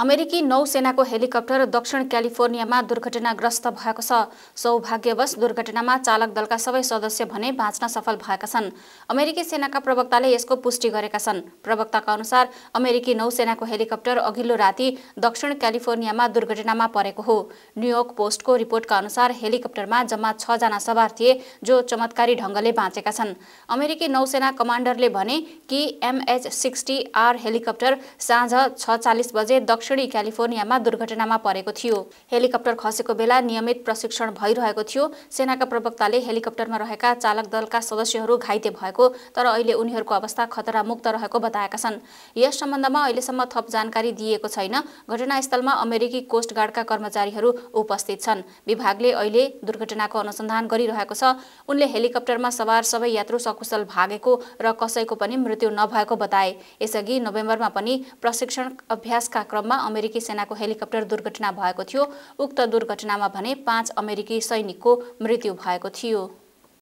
अमेरिकी नौसेनाको हेलिकप्टर दक्षिण क्यालिफोर्नियामा दुर्घटनाग्रस्त भएको छ सौभाग्यवश दुर्घटनामा चालक दलका सबै सदस्य भने बाँच्न सफल भएका छन् अमेरिकी सेनाका प्रवक्ताले यसको पुष्टि गरेका छन् प्रवक्ताका अनुसार अमेरिकी नौसेनाको हेलिकप्टर अघिल्लो राति दक्षिण क्यालिफोर्नियामा दुर्घटनामा परेको हो न्युयोर्क पोस्टको रिपोर्टका अनुसार हेलिकप्टरमा जम्मा छजना सवार थिए जो चमत्कारी ढङ्गले बाँचेका छन् अमेरिकी नौसेना कमान्डरले भने कि एमएच सिक्सटी आर हेलिकप्टर साँझ छ चालिस बजे दक्षिण दक्षिणी क्यालिफोर्नियामा दुर्घटनामा परेको थियो हेलिकप्टर खसेको बेला नियमित प्रशिक्षण भइरहेको थियो सेनाका प्रवक्ताले हेलिकप्टरमा रहेका चालक दलका सदस्यहरू घाइते भएको तर अहिले उनीहरूको अवस्था खतरामुक्त रहेको बताएका छन् यस सम्बन्धमा अहिलेसम्म थप जानकारी दिएको छैन घटनास्थलमा अमेरिकी कोस्ट गार्डका कर्मचारीहरू उपस्थित छन् विभागले अहिले दुर्घटनाको अनुसन्धान गरिरहेको छ उनले हेलिकप्टरमा सवार सबै यात्रु सकुशल भागेको र कसैको पनि मृत्यु नभएको बताए यसअघि नोभेम्बरमा पनि प्रशिक्षण अभ्यासका क्रममा मा अमेरिकी सेनाको हेलिकप्टर दुर्घटना भएको थियो उक्त दुर्घटनामा भने पाँच अमेरिकी सैनिकको मृत्यु भएको थियो